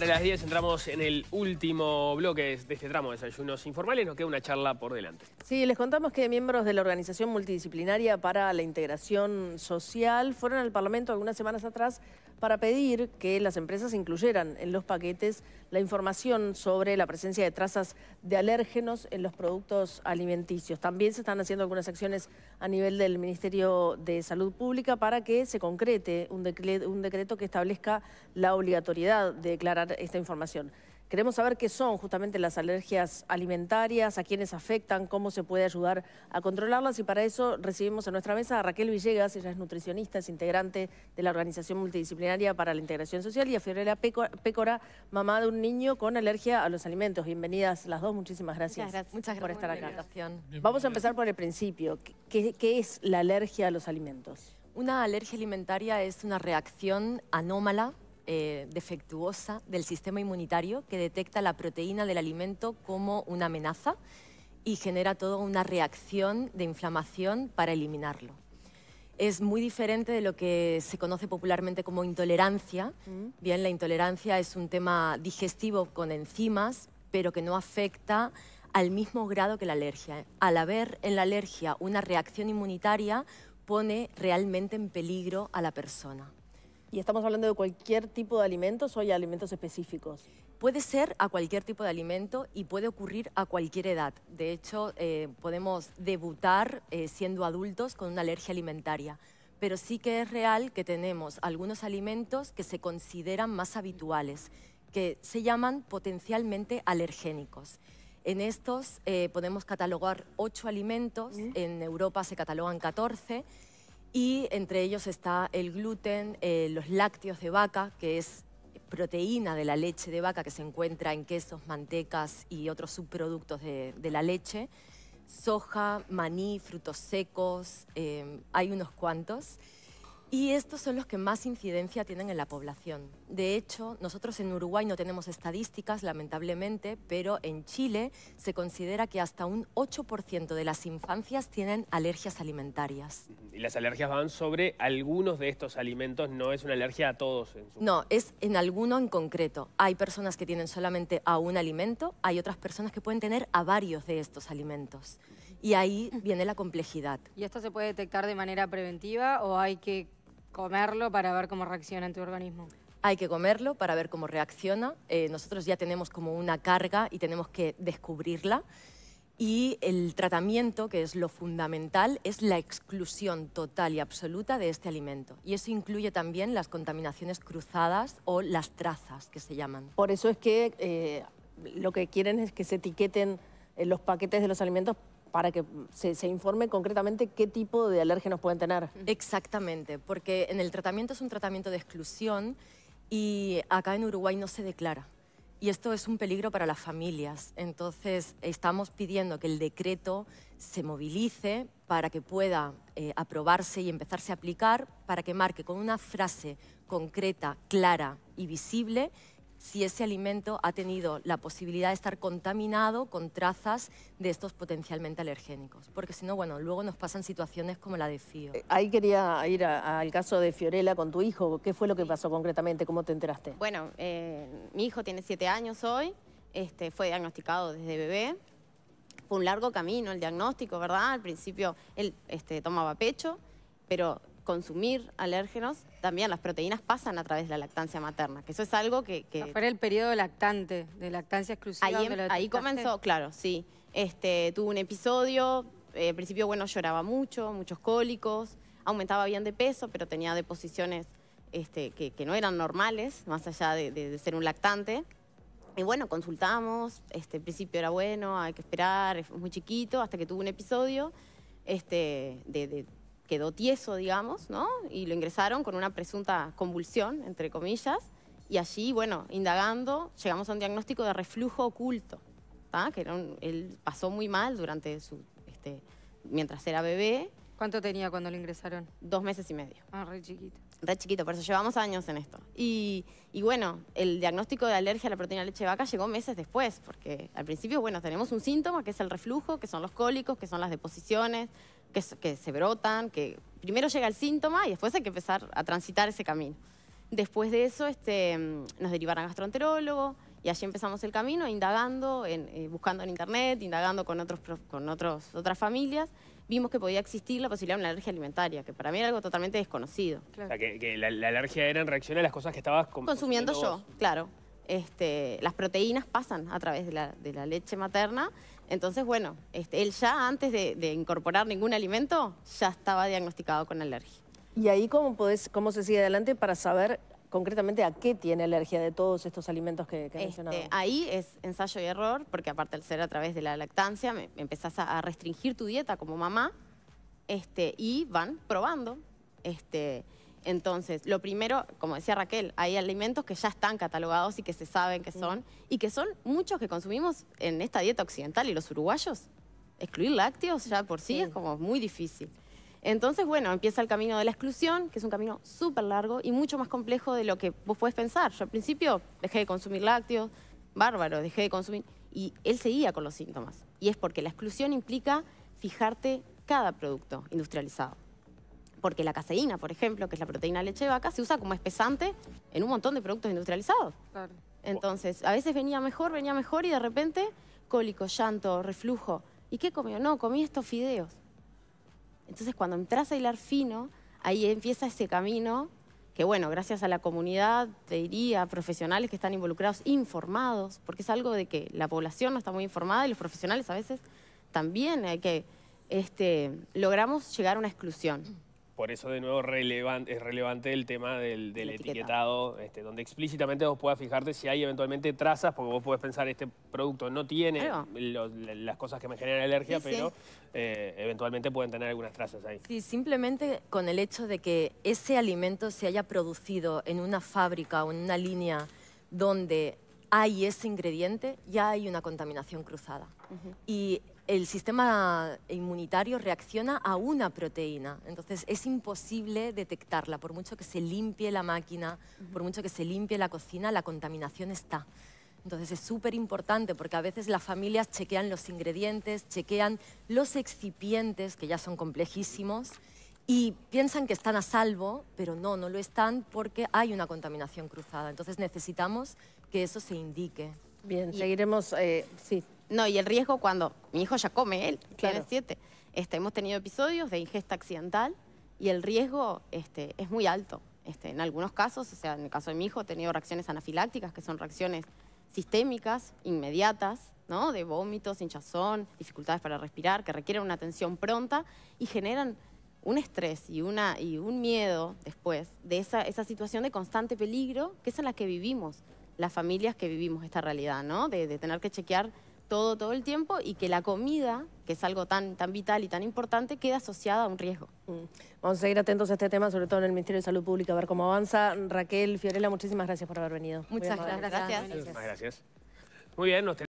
para las 10 entramos en el último bloque de este tramo de desayunos informales. Nos queda una charla por delante. Sí, les contamos que miembros de la Organización Multidisciplinaria para la Integración Social fueron al Parlamento algunas semanas atrás para pedir que las empresas incluyeran en los paquetes la información sobre la presencia de trazas de alérgenos en los productos alimenticios. También se están haciendo algunas acciones a nivel del Ministerio de Salud Pública para que se concrete un, decreto que establezca la obligatoriedad de declarar esta información. Queremos saber qué son justamente las alergias alimentarias, a quiénes afectan, cómo se puede ayudar a controlarlas y para eso recibimos a nuestra mesa a Raquel Villegas, ella es nutricionista, es integrante de la Organización Multidisciplinaria para la Integración Social y a Fiorella Pécora, mamá de un niño con alergia a los alimentos. Bienvenidas las dos, muchísimas gracias, por estar acá. Vamos a empezar por el principio. ¿Qué es la alergia a los alimentos? Una alergia alimentaria es una reacción anómala eh, defectuosa del sistema inmunitario que detecta la proteína del alimento como una amenaza y genera toda una reacción de inflamación para eliminarlo. Es muy diferente de lo que se conoce popularmente como intolerancia. Mm. Bien, la intolerancia es un tema digestivo con enzimas, pero que no afecta al mismo grado que la alergia. Al haber en la alergia una reacción inmunitaria, pone realmente en peligro a la persona. ¿Y estamos hablando de cualquier tipo de alimentos o hay alimentos específicos? Puede ser a cualquier tipo de alimento y puede ocurrir a cualquier edad. De hecho, eh, podemos debutar eh, siendo adultos con una alergia alimentaria. Pero sí que es real que tenemos algunos alimentos que se consideran más habituales, que se llaman potencialmente alergénicos. En estos eh, podemos catalogar ocho alimentos, mm. en Europa se catalogan 14 y entre ellos está el gluten, eh, los lácteos de vaca, que es proteína de la leche de vaca que se encuentra en quesos, mantecas y otros subproductos de, la leche, soja, maní, frutos secos, eh, hay unos cuantos. Y estos son los que más incidencia tienen en la población. De hecho, nosotros en Uruguay no tenemos estadísticas, lamentablemente, pero en Chile se considera que hasta un 8% de las infancias tienen alergias alimentarias. Y las alergias van sobre algunos de estos alimentos, no es una alergia a todos. No, es en alguno en concreto. Hay personas que tienen solamente a un alimento, hay otras personas que pueden tener a varios de estos alimentos. Y ahí viene la complejidad. ¿Y esto se puede detectar de manera preventiva o hay que Comerlo para ver cómo reacciona en tu organismo. Hay que comerlo para ver cómo reacciona. Eh, nosotros ya tenemos como una carga y tenemos que descubrirla. Y el tratamiento, que es lo fundamental, es la exclusión total y absoluta de este alimento. Y eso incluye también las contaminaciones cruzadas o las trazas, que se llaman. Por eso es que eh, lo que quieren es que se etiqueten eh, los paquetes de los alimentos para que se, informe concretamente qué tipo de alérgenos pueden tener. Exactamente, porque en el tratamiento es un tratamiento de exclusión y acá en Uruguay no se declara. Y esto es un peligro para las familias. Entonces, estamos pidiendo que el decreto se movilice para que pueda eh, aprobarse y empezarse a aplicar, para que marque con una frase concreta, clara y visible si ese alimento ha tenido la posibilidad de estar contaminado con trazas de estos potencialmente alergénicos. Porque si no, bueno, luego nos pasan situaciones como la de Fío. Eh, ahí quería ir al caso de Fiorella con tu hijo. ¿Qué fue lo que pasó concretamente? ¿Cómo te enteraste? Bueno, eh, mi hijo tiene siete años hoy. Este, fue diagnosticado desde bebé. Fue un largo camino el diagnóstico, ¿verdad? Al principio él este, tomaba pecho, pero consumir alérgenos, también las proteínas pasan a través de la lactancia materna, que eso es algo que... que... el periodo lactante, de lactancia exclusiva. Ahí, em, comenzó, claro, sí. Este, tuvo un episodio, eh, al principio, bueno, lloraba mucho, muchos cólicos, aumentaba bien de peso, pero tenía deposiciones este, que, no eran normales, más allá de, ser un lactante. Y bueno, consultamos, este, principio era bueno, hay que esperar, es muy chiquito, hasta que tuvo un episodio este, de, de quedó tieso, digamos, ¿no? Y lo ingresaron con una presunta convulsión, entre comillas, y allí, bueno, indagando, llegamos a un diagnóstico de reflujo oculto, ¿tá? que él pasó muy mal durante su, este, mientras era bebé. ¿Cuánto tenía cuando lo ingresaron? Dos meses y medio. Ah, re chiquito. Re chiquito, por eso llevamos años en esto. Y, y bueno, el diagnóstico de alergia a la proteína de leche de vaca llegó meses después, porque al principio, bueno, tenemos un síntoma que es el reflujo, que son los cólicos, que son las deposiciones, que, se brotan, que primero llega el síntoma y después hay que empezar a transitar ese camino. Después de eso este, mm, nos derivaron a gastroenterólogo y allí empezamos el camino indagando, en, eh, buscando en internet, indagando con, otros, con otros, otras familias. Vimos que podía existir la posibilidad de una alergia alimentaria, que para mí era algo totalmente desconocido. O sea, que, la, alergia era en reacción a las cosas que estabas consumiendo, consumiendo yo, claro. Este, las proteínas pasan a través de la, de la leche materna entonces, bueno, este, él ya antes de, incorporar ningún alimento, ya estaba diagnosticado con alergia. ¿Y ahí cómo, se sigue adelante para saber concretamente a qué tiene alergia de todos estos alimentos que, este, mencionaba? ahí es ensayo y error, porque aparte al ser a través de la lactancia, empezás a, restringir tu dieta como mamá, este, y van probando. Entonces, lo primero, como decía Raquel, hay alimentos que ya están catalogados y que se saben que mm. son, y que son muchos que consumimos en esta dieta occidental y los uruguayos. Excluir lácteos ya por sí, es como muy difícil. Entonces, bueno, empieza el camino de la exclusión, que es un camino súper largo y mucho más complejo de lo que vos puedes pensar. Yo al principio dejé de consumir lácteos, bárbaro, dejé de consumir, y él seguía con los síntomas. Y es porque la exclusión implica fijarte cada producto industrializado porque la caseína, por ejemplo, que es la proteína de leche de vaca, se usa como espesante en un montón de productos industrializados. Entonces, a veces venía mejor, venía mejor y de repente cólico, llanto, reflujo. ¿Y qué comió? No, comí estos fideos. Entonces, cuando entras a hilar fino, ahí empieza ese camino que, bueno, gracias a la comunidad, te diría, profesionales que están involucrados, informados, porque es algo de que la población no está muy informada y los profesionales a veces también hay eh, que... Este, logramos llegar a una exclusión por eso de nuevo es relevante el tema del, etiquetado, este, donde explícitamente vos puedas fijarte si hay eventualmente trazas, porque vos podés pensar este producto no tiene las cosas que me generan alergia, pero eh, eventualmente pueden tener algunas trazas ahí. Sí, simplemente con el hecho de que ese alimento se haya producido en una fábrica o en una línea donde hay ese ingrediente, ya hay una contaminación cruzada. Y el sistema inmunitario reacciona a una proteína. Entonces es imposible detectarla. Por mucho que se limpie la máquina, por mucho que se limpie la cocina, la contaminación está. Entonces es súper importante porque a veces las familias chequean los ingredientes, chequean los excipientes, que ya son complejísimos, y piensan que están a salvo, pero no, no lo están porque hay una contaminación cruzada. Entonces necesitamos que eso se indique. Bien, seguiremos, eh, sí, no, y el riesgo cuando mi hijo ya come, él tiene siete. Este, hemos tenido episodios de ingesta accidental y el riesgo este, es muy alto. Este, en algunos casos, o sea, en el caso de mi hijo, he tenido reacciones anafilácticas, que son reacciones sistémicas, inmediatas, de vómitos, hinchazón, dificultades para respirar, que requieren una atención pronta y generan un estrés y, una, y un miedo después de esa, esa situación de constante peligro, que es en la que vivimos las familias que vivimos esta realidad, ¿no? de, de tener que chequear todo, todo el tiempo y que la comida, que es algo tan, tan vital y tan importante, queda asociada a un riesgo. Mm. Vamos a seguir atentos a este tema, sobre todo en el Ministerio de Salud Pública, a ver cómo avanza. Raquel, Fiorella, muchísimas gracias por haber venido. Muchas gracias. gracias. Muy bien, nos